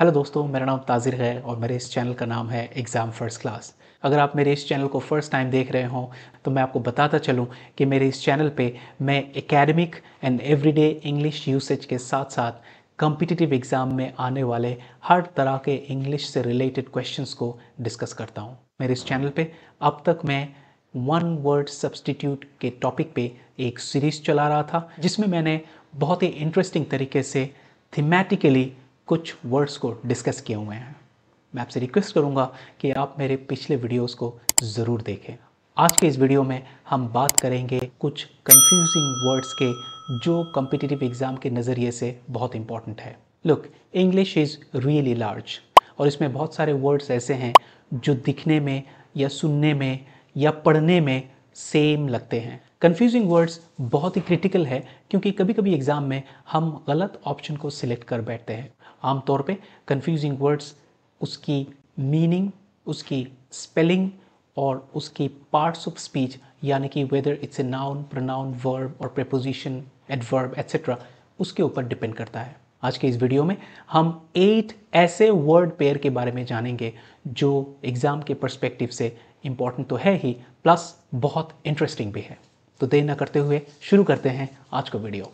Hello दोस्तों मेरा नाम ताजिर है और मेरे इस चैनल का नाम है एग्ज़ाम फर्स्ट क्लास अगर आप मेरे इस चैनल को फर्स्ट टाइम देख रहे हों तो मैं आपको बताता चलूं कि मेरे इस चैनल पे मैं academic and everyday English usage के साथ साथ कम्पिटिटिव एग्ज़ाम में आने वाले हर तरह के इंग्लिश से रिलेटेड क्वेश्चन को डिस्कस करता हूँ मेरे इस चैनल पर अब तक मैं वन वर्ड सब्सटीट्यूट के टॉपिक पे एक सीरीज़ चला रहा था जिसमें मैंने बहुत ही इंटरेस्टिंग तरीके से थीमेटिकली कुछ वर्ड्स को डिस्कस किए हुए हैं मैं आपसे रिक्वेस्ट करूँगा कि आप मेरे पिछले वीडियोस को ज़रूर देखें आज के इस वीडियो में हम बात करेंगे कुछ कंफ्यूजिंग वर्ड्स के जो कम्पिटिटिव एग्ज़ाम के नज़रिए से बहुत इंपॉर्टेंट है look English is really large और इसमें बहुत सारे वर्ड्स ऐसे हैं जो दिखने में या सुनने में या पढ़ने में सेम लगते हैं कन्फ्यूजिंग वर्ड्स बहुत ही क्रिटिकल है क्योंकि कभी कभी एग्ज़ाम में हम गलत ऑप्शन को सिलेक्ट कर बैठते हैं आमतौर पे कंफ्यूजिंग वर्ड्स उसकी मीनिंग उसकी स्पेलिंग और उसकी पार्ट्स ऑफ स्पीच यानी कि whether it's a noun pronoun verb और प्रपोजिशन एडवर्ब एट्सेट्रा उसके ऊपर डिपेंड करता है आज के इस वीडियो में हम एट ऐसे वर्ड पेयर के बारे में जानेंगे जो एग्ज़ाम के परस्पेक्टिव से इम्पॉर्टेंट तो है ही प्लस बहुत इंटरेस्टिंग भी है तो देर न करते हुए शुरू करते हैं आज का वीडियो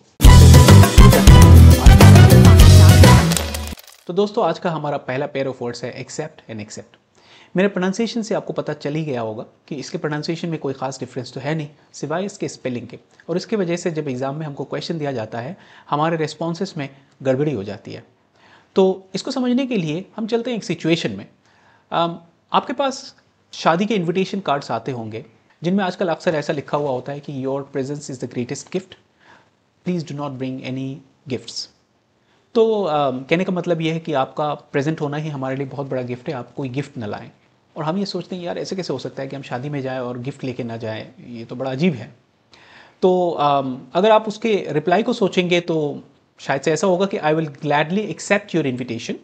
तो दोस्तों आज का हमारा पहला पेयर ऑफ वर्ड्स है एक्सेप्ट एंड एक्सेप्ट मेरे प्रोनाउंसिएशन से आपको पता चल ही गया होगा कि इसके प्रोनाउंसिएशन में कोई खास डिफरेंस तो है नहीं सिवाय इसके स्पेलिंग के और इसकी वजह से जब एग्ज़ाम में हमको क्वेश्चन दिया जाता है हमारे रेस्पॉन्सेस में गड़बड़ी हो जाती है तो इसको समझने के लिए हम चलते हैं एक सिचुएशन में आपके पास शादी के इन्विटेशन कार्ड्स आते होंगे जिनमें आजकल अक्सर ऐसा लिखा हुआ होता है कि your presence is the greatest gift please do not bring any gifts तो आ, कहने का मतलब यह है कि आपका प्रेजेंट होना ही हमारे लिए बहुत बड़ा गिफ्ट है आप कोई गिफ्ट ना लाएं और हम ये सोचते हैं यार ऐसे कैसे हो सकता है कि हम शादी में जाएं और गिफ्ट लेके ना जाएं ये तो बड़ा अजीब है तो आ, अगर आप उसके रिप्लाई को सोचेंगे तो शायद से ऐसा होगा कि I will gladly accept your invitation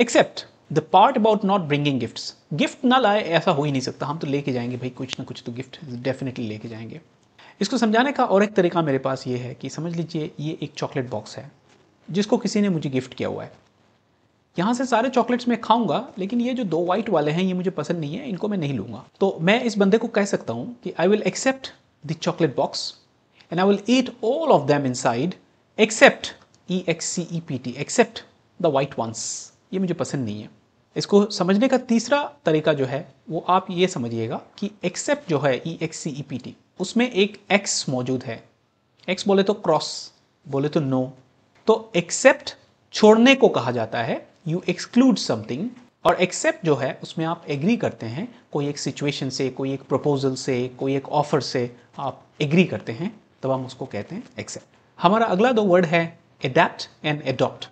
except the part about not bringing gifts gift ना लाए ऐसा हो ही नहीं सकता हम तो लेके जाएंगे भाई कुछ ना कुछ तो गिफ्ट डेफिनेटली लेके जाएंगे इसको समझाने का और एक तरीका मेरे पास ये है कि समझ लीजिए ये एक चॉकलेट बॉक्स है जिसको किसी ने मुझे गिफ्ट किया हुआ है यहाँ से सारे चॉकलेट्स मैं खाऊंगा लेकिन ये जो दो वाइट वाले हैं ये मुझे पसंद नहीं है इनको मैं नहीं लूँगा तो मैं इस बंदे को कह सकता हूँ कि I will accept the chocolate box and I will eat all of them inside except E X C E P T except the white ones ये मुझे पसंद नहीं है इसको समझने का तीसरा तरीका जो है वो आप ये समझिएगा कि एक्सेप्ट जो है E X C E P T उसमें एक एक्स मौजूद है एक्स बोले तो क्रॉस बोले तो नो no, तो एक्सेप्ट छोड़ने को कहा जाता है यू एक्सक्लूड समथिंग और एक्सेप्ट जो है उसमें आप एग्री करते हैं कोई एक सिचुएशन से कोई एक प्रपोजल से कोई एक ऑफर से आप एग्री करते हैं तब हम उसको कहते हैं एक्सेप्ट हमारा अगला दो वर्ड है एडेप्ट एंड एडॉप्ट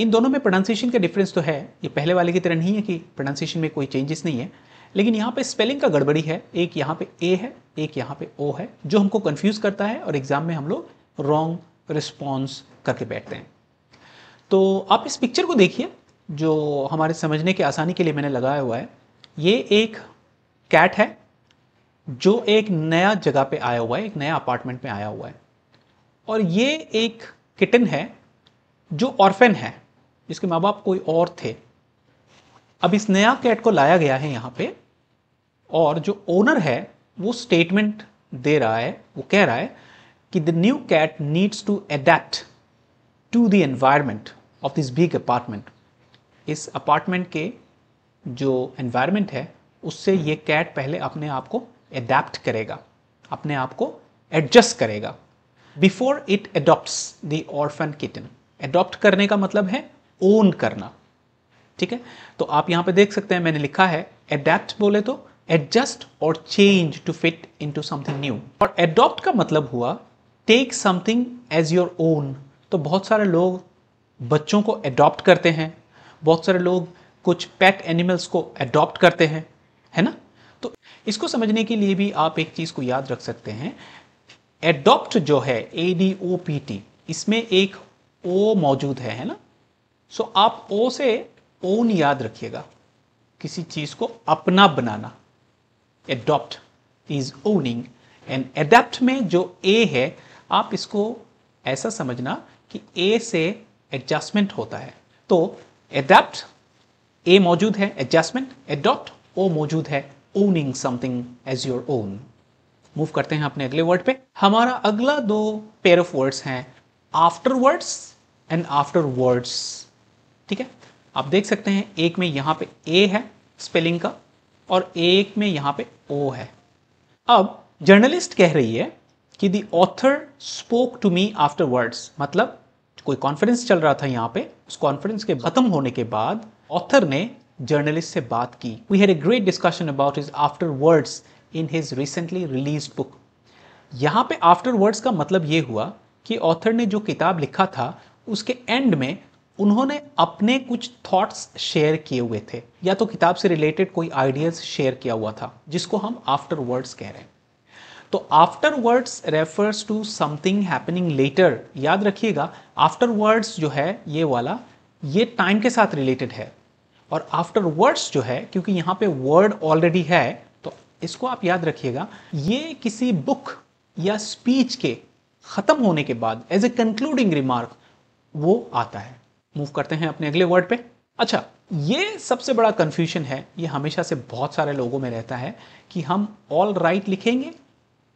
इन दोनों में प्रोनाउंसिएशन का डिफरेंस तो है ये पहले वाले की तरह नहीं है कि प्रोनाउंसिएशन में कोई चेंजेस नहीं है लेकिन यहाँ पे स्पेलिंग का गड़बड़ी है एक यहाँ पे ए है एक यहाँ पे ओ है जो हमको कंफ्यूज करता है और एग्जाम में हम लोग रॉन्ग रिस्पॉन्स करके बैठते हैं तो आप इस पिक्चर को देखिए जो हमारे समझने के आसानी के लिए मैंने लगाया हुआ है ये एक कैट है जो एक नया जगह पे आया हुआ है एक नया अपार्टमेंट में आया हुआ है और ये एक किटन है जो ऑर्फेन है जिसके माँ बाप कोई और थे अब इस नया कैट को लाया गया है यहाँ पे और जो ओनर है वो स्टेटमेंट दे रहा है वो कह रहा है कि the new cat needs to adapt to the environment of this big apartment. इस अपार्टमेंट के जो एनवायरनमेंट है उससे ये कैट पहले अपने आप को एडेप्ट करेगा अपने आप को एडजस्ट करेगा before it adopts the orphan kitten adopt करने का मतलब है ओन करना ठीक है तो आप यहां पे देख सकते हैं मैंने लिखा है एडेप्ट बोले तो एडजस्ट और change to fit into something new और एडॉप्ट का मतलब हुआ take something as your own तो बहुत सारे लोग बच्चों को एडॉप्ट करते हैं बहुत सारे लोग कुछ पेट एनिमल्स को एडॉप्ट करते हैं है ना तो इसको समझने के लिए भी आप एक चीज़ को याद रख सकते हैं एडॉप्ट जो है A D O P T इसमें एक ओ मौजूद है है ना सो so, आप ओ से ओन याद रखिएगा किसी चीज़ को अपना बनाना adopt is owning and adapt में जो ए है आप इसको ऐसा समझना कि ए से एडजस्टमेंट होता है तो एडेप्ट ए मौजूद है एडजस्टमेंट एडॉप्ट ओ मौजूद है owning something as your own move करते हैं अपने अगले वर्ड पे हमारा अगला दो पेयर ऑफ वर्ड्स हैं afterwards and afterwords ठीक है आप देख सकते हैं एक में यहां पे ए है स्पेलिंग का और एक में यहां पे ओ है अब जर्नलिस्ट कह रही है कि the author spoke to me afterwards मतलब कोई कॉन्फ्रेंस चल रहा था यहाँ पे उस कॉन्फ्रेंस के खत्म होने के बाद ऑथर ने जर्नलिस्ट से बात की we had a great discussion about his afterwords in his recently released book यहाँ पे आफ्टर वर्ड्स का मतलब ये हुआ कि ऑथर ने जो किताब लिखा था उसके एंड में उन्होंने अपने कुछ थॉट्स शेयर किए हुए थे या तो किताब से रिलेटेड कोई आइडियाज शेयर किया हुआ था जिसको हम आफ्टर वर्ड्स कह रहे हैं तो afterwords refers to something happening later याद रखिएगा आफ्टर वर्ड्स जो है ये वाला ये टाइम के साथ रिलेटेड है और आफ्टर वर्ड्स जो है क्योंकि यहाँ पे वर्ड ऑलरेडी है तो इसको आप याद रखिएगा ये किसी बुक या स्पीच के ख़त्म होने के बाद एज ए कंक्लूडिंग रिमार्क वो आता है मूव करते हैं अपने अगले वर्ड पे अच्छा ये सबसे बड़ा कंफ्यूजन है ये हमेशा से बहुत सारे लोगों में रहता है कि हम ऑल राइट right लिखेंगे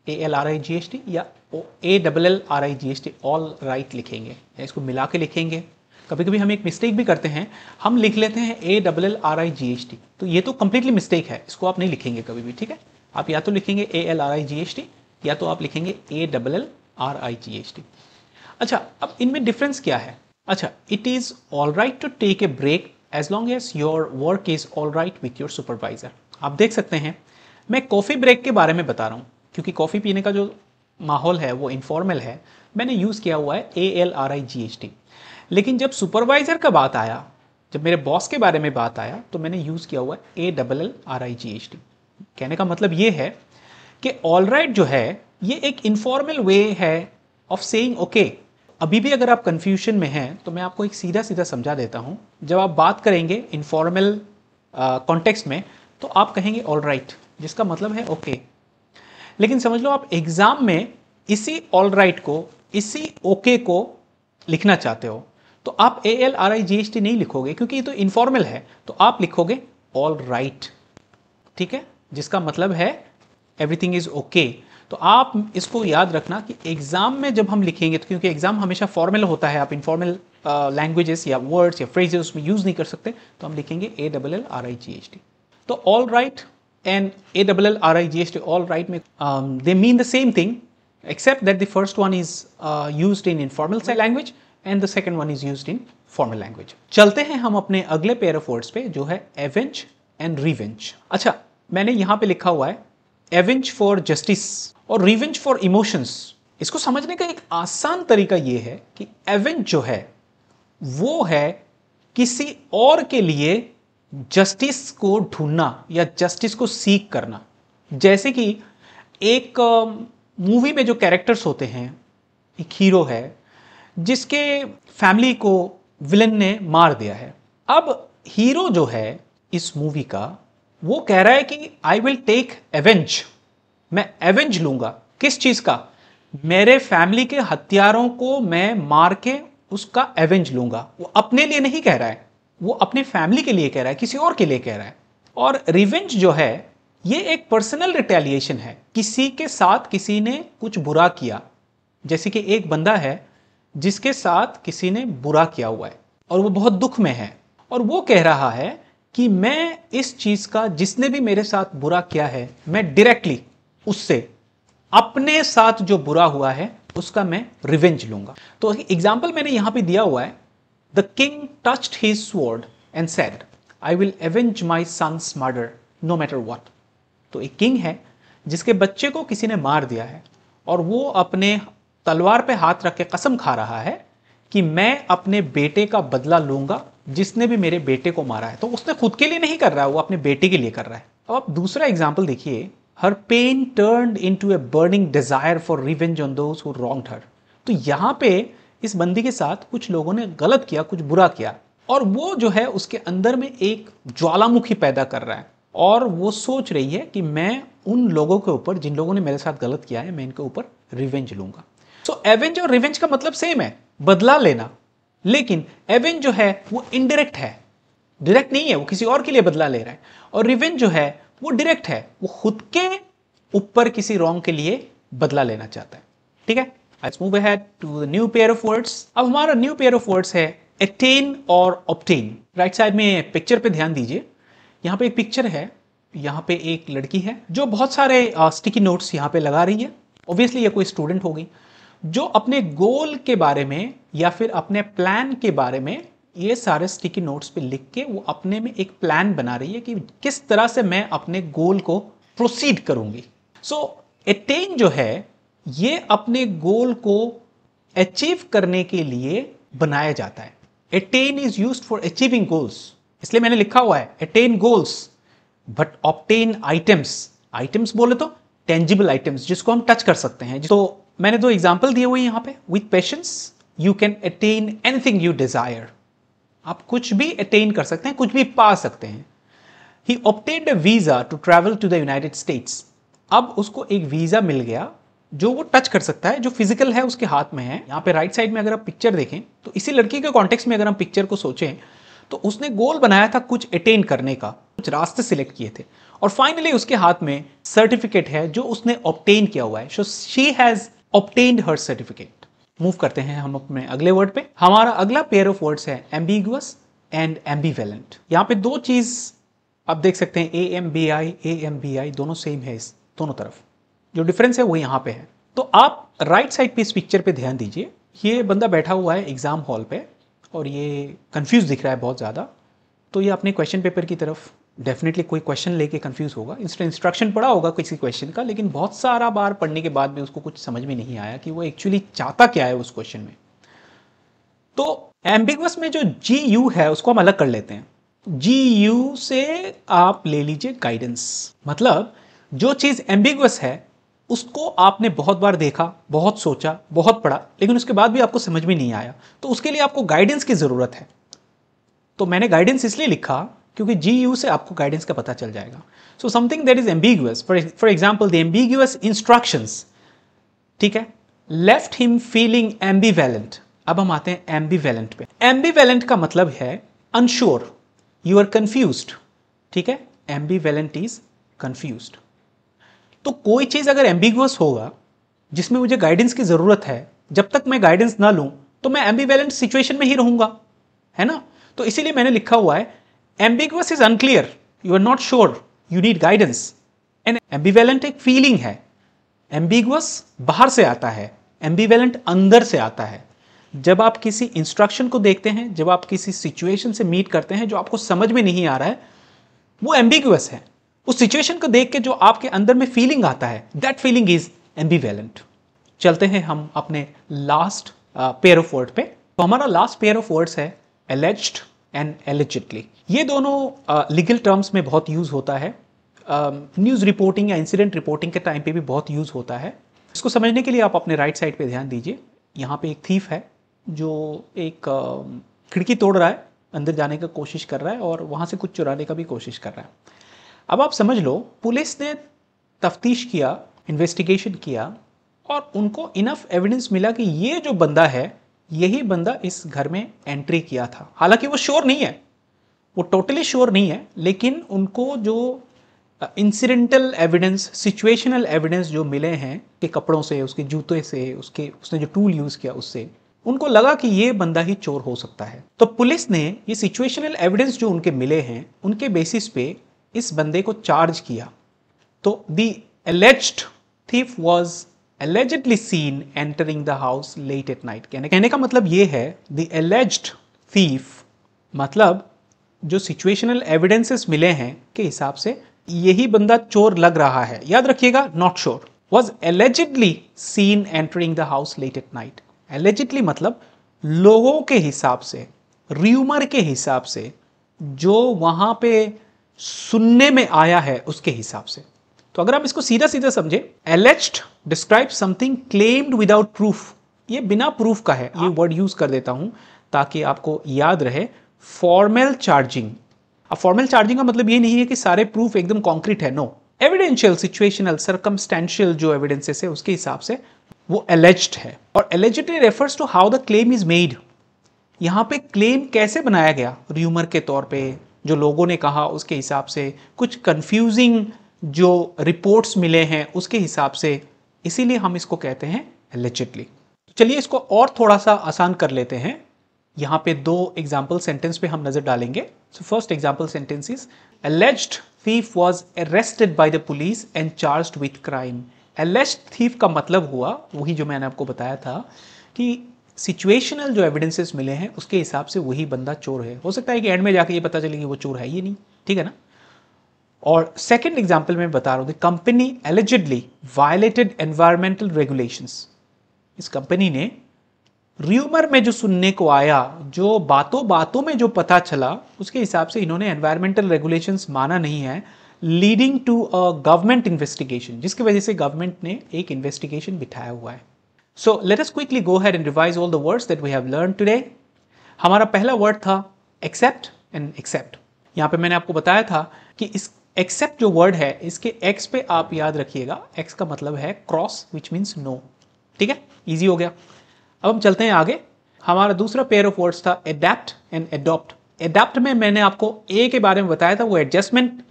A L R I G S T या A double L R I G S T all right लिखेंगे या इसको मिला के लिखेंगे कभी कभी हम एक मिस्टेक भी करते हैं हम लिख लेते हैं A double L R I G S T तो ये तो कंप्लीटली मिस्टेक है इसको आप नहीं लिखेंगे कभी भी ठीक है आप या तो लिखेंगे A L R I G S T या तो आप लिखेंगे A double L R I G S T अच्छा अब इनमें डिफरेंस क्या है अच्छा it is all right to take a break as long as your work is all right with your supervisor आप देख सकते हैं मैं कॉफ़ी ब्रेक के बारे में बता रहा हूँ क्योंकि कॉफ़ी पीने का जो माहौल है वो इनफॉर्मल है मैंने यूज़ किया हुआ है A L R I G H T लेकिन जब सुपरवाइज़र का बात आया जब मेरे बॉस के बारे में बात आया तो मैंने यूज़ किया हुआ है A double L R I G H T कहने का मतलब ये है कि ऑल राइट right जो है ये एक इनफॉर्मल वे है ऑफ सेइंग ओके अभी भी अगर आप कन्फ्यूशन में हैं तो मैं आपको एक सीधा सीधा समझा देता हूँ जब आप बात करेंगे इनफॉर्मल कॉन्टेक्स्ट uh, में तो आप कहेंगे ऑल राइट right, जिसका मतलब है ओके okay. लेकिन समझ लो आप एग्ज़ाम में इसी ऑल राइट को इसी ओके okay को लिखना चाहते हो तो आप A L R I G S T नहीं लिखोगे क्योंकि ये तो इनफॉर्मल है तो आप लिखोगे ऑल राइट ठीक है जिसका मतलब है एवरीथिंग इज़ ओके तो आप इसको याद रखना कि एग्ज़ाम में जब हम लिखेंगे तो क्योंकि एग्ज़ाम हमेशा फॉर्मल होता है आप इनफॉर्मल लैंग्वेजेस uh, या वर्ड्स या फ्रेजेस उसमें यूज़ नहीं कर सकते तो हम लिखेंगे A double L R I G H T तो all right and A double L R I G H T all right um, they mean the same thing except that the first one is uh, used in informal language and the second one is use in formal language चलते हैं हम अपने अगले pair of words पे जो है avenge and revenge अच्छा मैंने यहाँ पे लिखा हुआ है एवेंज फॉर जस्टिस और रिवेंज फॉर इमोशंस इसको समझने का एक आसान तरीका ये है कि एवेंज जो है वो है किसी और के लिए जस्टिस को ढूंढना या जस्टिस को सीख करना जैसे कि एक मूवी में जो कैरेक्टर्स होते हैं एक हीरो है जिसके फैमिली को विलन ने मार दिया है अब हीरो जो है इस मूवी का वो कह रहा है कि आई विल टेक एवेंज मैं एवेंज लूंगा किस चीज़ का मेरे फैमिली के हथियारों को मैं मार के उसका एवेंज लूंगा वो अपने लिए नहीं कह रहा है वो अपने फैमिली के लिए कह रहा है किसी और के लिए कह रहा है और रिवेंज जो है ये एक पर्सनल रिटेलिएशन है किसी के साथ किसी ने कुछ बुरा किया जैसे कि एक बंदा है जिसके साथ किसी ने बुरा किया हुआ है और वो बहुत दुख में है और वो कह रहा है कि मैं इस चीज़ का जिसने भी मेरे साथ बुरा किया है मैं डायरेक्टली उससे अपने साथ जो बुरा हुआ है उसका मैं रिवेंज लूंगा तो एग्जाम्पल मैंने यहाँ पे दिया हुआ है The king touched his sword and said, I will avenge my son's murder no matter what. तो एक किंग है जिसके बच्चे को किसी ने मार दिया है और वो अपने तलवार पे हाथ रख के कसम खा रहा है कि मैं अपने बेटे का बदला लूंगा जिसने भी मेरे बेटे को मारा है तो उसने खुद के लिए नहीं कर रहा है वो अपने बेटे के लिए कर रहा है अब आप दूसरा एग्जाम्पल देखिए her pain turn into a burning desire for revenge on do wrong her तो यहाँ पे इस बंदी के साथ कुछ लोगों ने गलत किया कुछ बुरा किया और वो जो है उसके अंदर में एक ज्वालामुखी पैदा कर रहा है और वो सोच रही है कि मैं उन लोगों के ऊपर जिन लोगों ने मेरे साथ गलत किया है मैं इनके ऊपर रिवेंज लूंगा सो so, एवेंज और रिवेंज का मतलब सेम है बदला लेना लेकिन एवेंज जो है वो इनडायरेक्ट है डायरेक्ट नहीं है वो किसी और के लिए बदला ले रहा है और रिवेंज जो है वो डायरेक्ट है वो खुद के ऊपर किसी रॉन्ग के लिए बदला लेना चाहता है ठीक है Let's move ahead to the new pair of words. अब हमारा new pair of words है attain और obtain. Right side में picture पे ध्यान दीजिए यहाँ पे एक picture है यहाँ पे एक लड़की है जो बहुत सारे स्टिकी नोट्स यहाँ पे लगा रही है ऑब्वियसली ये कोई स्टूडेंट होगी जो अपने गोल के बारे में या फिर अपने प्लान के बारे में ये सारे स्टिकी नोट्स पे लिख के वो अपने में एक प्लान बना रही है कि किस तरह से मैं अपने गोल को प्रोसीड करूंगी सो so, एटेन जो है ये अपने गोल को अचीव करने के लिए बनाया जाता है attain is use for achieving goals इसलिए मैंने लिखा हुआ है attain goals but obtain items items बोले तो टेंजिबल आइटम्स जिसको हम टच कर सकते हैं तो मैंने दो एग्जाम्पल दिए हुए यहां पे with patience you can attain anything you desire आप कुछ भी अटेन कर सकते हैं कुछ भी पा सकते हैं he opted a visa to travel to the United States अब उसको एक वीज़ा मिल गया जो वो टच कर सकता है जो फिजिकल है उसके हाथ में है यहाँ पे राइट साइड में अगर आप पिक्चर देखें तो इसी लड़की के कॉन्टेक्स्ट में अगर हम पिक्चर को सोचें तो उसने गोल बनाया था कुछ अटेन करने का कुछ रास्ते सिलेक्ट किए थे और फाइनली उसके हाथ में सर्टिफिकेट है जो उसने ऑप्टेन किया हुआ है so she has obtained her certificate move करते हैं हम अपने अगले वर्ड पे हमारा अगला पेयर ऑफ वर्ड्स है एम्बिगुअस एंड एम्बीवेलेंट यहाँ पे दो चीज़ आप देख सकते हैं A M B I A M B I दोनों सेम है इस दोनों तरफ जो डिफरेंस है वो यहाँ पे है तो आप राइट साइड पे इस पिक्चर पे ध्यान दीजिए ये बंदा बैठा हुआ है एग्ज़ाम हॉल पे और ये कंफ्यूज दिख रहा है बहुत ज़्यादा तो ये अपने क्वेश्चन पेपर की तरफ डेफिनेटली कोई क्वेश्चन लेके कंफ्यूज होगा इंस्ट्रक्शन पड़ा होगा किसी क्वेश्चन का लेकिन बहुत सारा बार पढ़ने के बाद भी उसको कुछ समझ में नहीं आया कि वो एक्चुअली चाहता क्या है उस क्वेश्चन में तो एम्बिगस में जो जी यू है उसको हम अलग कर लेते हैं जी यू से आप ले लीजिए गाइडेंस मतलब जो चीज़ एम्बिगस है उसको आपने बहुत बार देखा बहुत सोचा बहुत पढ़ा लेकिन उसके बाद भी आपको समझ में नहीं आया तो उसके लिए आपको गाइडेंस की ज़रूरत है तो मैंने गाइडेंस इसलिए लिखा क्योंकि जी यू से आपको गाइडेंस का पता चल जाएगा so something that is ambiguous for example the ambiguous instructions ठीक है लेफ्ट हिम फीलिंग एम्बीवेलेंट अब हम आते हैं एम्बीवेलेंट पे एम्बीवेलेंट का मतलब है अनश्योर यू आर कन्फ्यूज ठीक है एम्बीवेलेंट इज कन्फ्यूज्ड तो कोई चीज़ अगर एम्बिगुअस होगा जिसमें मुझे गाइडेंस की ज़रूरत है जब तक मैं गाइडेंस ना लूँ तो मैं एम्बीवेलेंट सिचुएशन में ही रहूँगा है ना तो इसीलिए मैंने लिखा हुआ है ambiguous is unclear you are not sure you need guidance and ambivalent एक फीलिंग है एम्बिगुअस बाहर से आता है एम्बीवेलेंट अंदर से आता है जब आप किसी इंस्ट्रक्शन को देखते हैं जब आप किसी सिचुएशन से मीट करते हैं जो आपको समझ में नहीं आ रहा है वो एम्बिगुअस है उस सिचुएशन को देख के जो आपके अंदर में फीलिंग आता है दैट फीलिंग इज एम्बीवेलेंट चलते हैं हम अपने लास्ट पेयर ऑफ वर्ड पे तो हमारा लास्ट पेयर ऑफ वर्ड्स है एलेज्ड एंड एलिजिटली ये दोनों लीगल uh, टर्म्स में बहुत यूज होता है न्यूज uh, रिपोर्टिंग या इंसिडेंट रिपोर्टिंग के टाइम पे भी बहुत यूज होता है इसको समझने के लिए आप अपने राइट साइड पे ध्यान दीजिए यहाँ पे एक थीफ है जो एक uh, खिड़की तोड़ रहा है अंदर जाने का कोशिश कर रहा है और वहाँ से कुछ चुराने का भी कोशिश कर रहा है अब आप समझ लो पुलिस ने तफ्तीश किया इन्वेस्टिगेशन किया और उनको इनफ एविडेंस मिला कि ये जो बंदा है यही बंदा इस घर में एंट्री किया था हालांकि वो श्योर नहीं है वो टोटली श्योर नहीं है लेकिन उनको जो इंसिडेंटल एविडेंस सिचुएशनल एविडेंस जो मिले हैं के कपड़ों से उसके जूते से उसके उसने जो टूल यूज़ किया उससे उनको लगा कि ये बंदा ही चोर हो सकता है तो पुलिस ने ये सिचुएशनल एविडेंस जो उनके मिले हैं उनके बेसिस पे इस बंदे को चार्ज किया तो the alleged thief was allegedly seen entering the house late at night कहने कहने का मतलब ये है द एलेज्ड थीफ मतलब जो सिचुएशनल एविडेंसेस मिले हैं के हिसाब से यही बंदा चोर लग रहा है याद रखिएगा not sure was allegedly seen entering the house late at night allegedly मतलब लोगों के हिसाब से र्यूमर के हिसाब से जो वहाँ पे सुनने में आया है उसके हिसाब से तो अगर आप इसको सीधा सीधा समझे alleged describe something claimed without proof ये बिना प्रूफ का है ये वर्ड हाँ। यूज कर देता हूं ताकि आपको याद रहे फॉर्मल चार्जिंग अब फॉर्मल चार्जिंग का मतलब ये नहीं है कि सारे प्रूफ एकदम कॉन्क्रीट है नो एविडेंशियल सिचुएशनल सर्कमस्टेंशियल जो एविडेंसेस है उसके हिसाब से वो एलेज्ड है और allegedly refers to how the claim is made यहां पे क्लेम कैसे बनाया गया र्यूमर के तौर पे जो लोगों ने कहा उसके हिसाब से कुछ कन्फ्यूजिंग जो रिपोर्ट्स मिले हैं उसके हिसाब से इसीलिए हम इसको कहते हैं एलिजिटली तो चलिए इसको और थोड़ा सा आसान कर लेते हैं यहाँ पे दो एग्जाम्पल सेंटेंस पे हम नज़र डालेंगे so first example sentence is alleged thief was arrested by the police and charge with crime alleged thief का मतलब हुआ वही जो मैंने आपको बताया था कि सिचुएशनल जो एविडेंसेस मिले हैं उसके हिसाब से वही बंदा चोर है हो सकता है कि एंड में जाके ये पता चले कि वो चोर है ये नहीं ठीक है ना और सेकेंड एग्जाम्पल में बता रहा हूँ the company allegedly violated environmental regulations इस कंपनी ने र्यूमर में जो सुनने को आया जो बातों बातों में जो पता चला उसके हिसाब से इन्होंने एनवायरमेंटल रेगुलेशंस माना नहीं है leading to a government investigation जिसकी वजह से गवर्नमेंट ने एक इन्वेस्टिगेशन बिठाया हुआ है so let us quickly go ahead and revise all the words that we have learn today हमारा पहला वर्ड था एक्सेप्ट एंड एक्सेप्ट यहाँ पे मैंने आपको बताया था कि इस एक्सेप्ट जो वर्ड है इसके एक्स पे आप याद रखिएगा एक्स का मतलब है क्रॉस विच मीन्स नो ठीक है ईजी हो गया अब हम चलते हैं आगे हमारा दूसरा पेयर ऑफ वर्ड्स था एडेप्ट एंड एडॉप्ट एडेप्ट में मैंने आपको ए के बारे में बताया था वो एडजस्टमेंट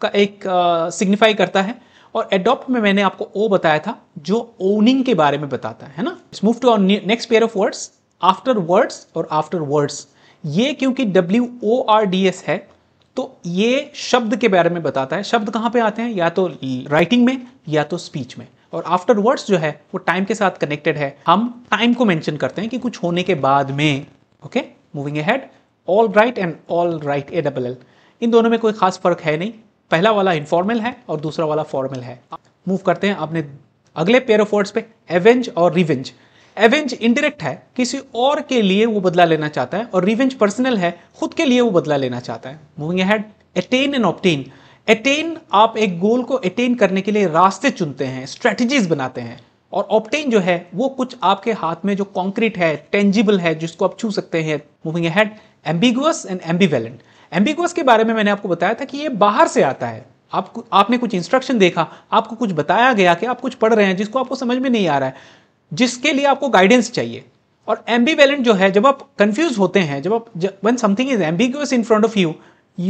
का एक सिग्निफाई uh, करता है और एडॉप्ट में मैंने आपको ओ बताया था जो ओनिंग के बारे में बताता है ना move to our next pair of words afterwards और आफ्टर वर्ड्स ये क्योंकि W O R D S है तो ये शब्द के बारे में बताता है शब्द कहाँ पे आते हैं या तो राइटिंग में या तो स्पीच में और आफ्टर वर्ड्स जो है वो टाइम के साथ कनेक्टेड है हम टाइम को मेंशन करते हैं कि कुछ होने के बाद में okay moving ahead all right and all right A double L इन दोनों में कोई खास फर्क है नहीं पहला वाला इनफॉर्मल है और दूसरा वाला फॉर्मल है मूव करते हैं अपने अगले पेयर ऑफ वर्ड्स पे एवेंज और रिवेंज एवेंज इनडायरेक्ट है किसी और के लिए वो बदला लेना चाहता है और रिवेंज पर्सनल है खुद के लिए वो बदला लेना चाहता है moving ahead attain and obtain attain आप एक गोल को अटेन करने के लिए रास्ते चुनते हैं स्ट्रेटजीज बनाते हैं और ऑप्टेन जो है वो कुछ आपके हाथ में जो कॉन्क्रीट है टेंजिबल है जिसको आप छू सकते हैं moving ahead ambiguous and ambivalent ambiguous के बारे में मैंने आपको बताया था कि ये बाहर से आता है आपको आपने कुछ इंस्ट्रक्शन देखा आपको कुछ बताया गया कि आप कुछ पढ़ रहे हैं जिसको आपको समझ में नहीं आ रहा है जिसके लिए आपको गाइडेंस चाहिए और एम्बीवेलेंट जो है जब आप कंफ्यूज होते हैं जब आप when something is ambiguous in front of you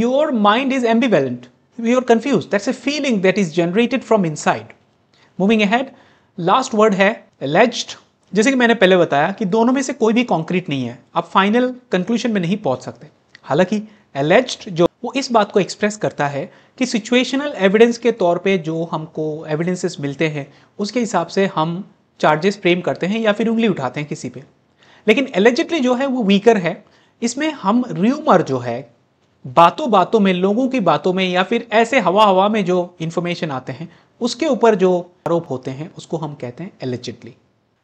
your mind is ambivalent you are confuse that's a feeling that is generated from inside moving ahead last word है एलेज्ड जैसे कि मैंने पहले बताया कि दोनों में से कोई भी कॉन्क्रीट नहीं है आप फाइनल कंक्लूजन में नहीं पहुंच सकते हालांकि एलेज्ड जो वो इस बात को एक्सप्रेस करता है कि सिचुएशनल एविडेंस के तौर पे जो हमको एविडेंसेस मिलते हैं उसके हिसाब से हम चार्जेस फ्रेम करते हैं या फिर उंगली उठाते हैं किसी पे लेकिन एलिजिटली जो है वो वीकर है इसमें हम र्यूमर जो है बातों बातों में लोगों की बातों में या फिर ऐसे हवा हवा में जो इन्फॉर्मेशन आते हैं उसके ऊपर जो आरोप होते हैं उसको हम कहते हैं एलिजिटली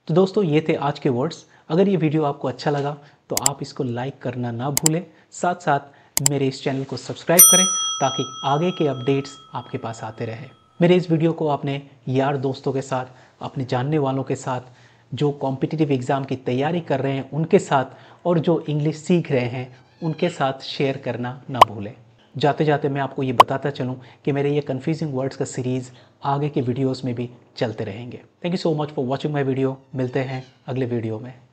तो दोस्तों ये थे आज के वर्ड्स अगर ये वीडियो आपको अच्छा लगा तो आप इसको लाइक करना ना भूलें साथ साथ मेरे इस चैनल को सब्सक्राइब करें ताकि आगे के अपडेट्स आपके पास आते रहे मेरे इस वीडियो को आपने यार दोस्तों के साथ अपने जानने वालों के साथ जो कॉम्पिटिटिव एग्ज़ाम की तैयारी कर रहे हैं उनके साथ और जो इंग्लिश सीख रहे हैं उनके साथ शेयर करना ना भूलें जाते जाते मैं आपको ये बताता चलूँ कि मेरे ये कन्फ्यूजिंग वर्ड्स का सीरीज़ आगे के वीडियोस में भी चलते रहेंगे thank you so much for watching my video मिलते हैं अगले वीडियो में